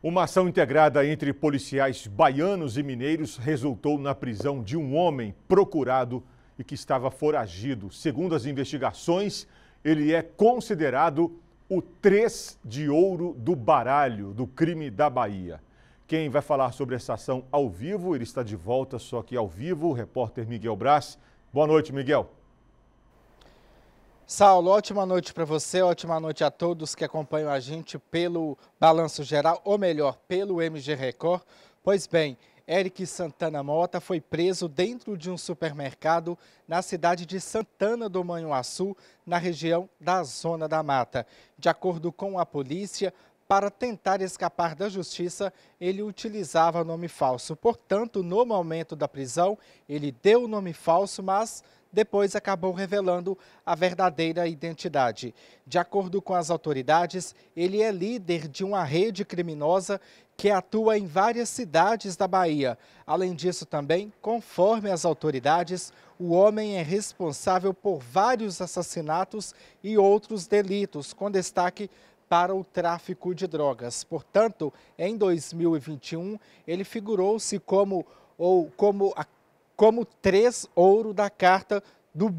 Uma ação integrada entre policiais baianos e mineiros resultou na prisão de um homem procurado e que estava foragido. Segundo as investigações, ele é considerado o 3 de ouro do baralho do crime da Bahia. Quem vai falar sobre essa ação ao vivo, ele está de volta, só que ao vivo, o repórter Miguel Brás. Boa noite, Miguel. Saulo, ótima noite para você, ótima noite a todos que acompanham a gente pelo Balanço Geral, ou melhor, pelo MG Record. Pois bem, Eric Santana Mota foi preso dentro de um supermercado na cidade de Santana do Manhuaçu, na região da Zona da Mata. De acordo com a polícia, para tentar escapar da justiça, ele utilizava nome falso. Portanto, no momento da prisão, ele deu o nome falso, mas depois acabou revelando a verdadeira identidade. De acordo com as autoridades, ele é líder de uma rede criminosa que atua em várias cidades da Bahia. Além disso, também, conforme as autoridades, o homem é responsável por vários assassinatos e outros delitos, com destaque para o tráfico de drogas. Portanto, em 2021, ele figurou-se como ou como como três ouro da carta do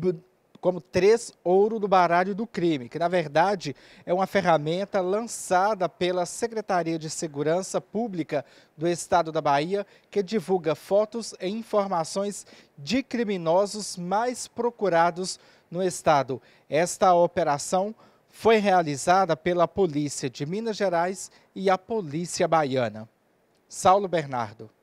como três ouro do baralho do crime, que na verdade é uma ferramenta lançada pela Secretaria de Segurança Pública do Estado da Bahia, que divulga fotos e informações de criminosos mais procurados no estado. Esta operação foi realizada pela Polícia de Minas Gerais e a Polícia Baiana. Saulo Bernardo.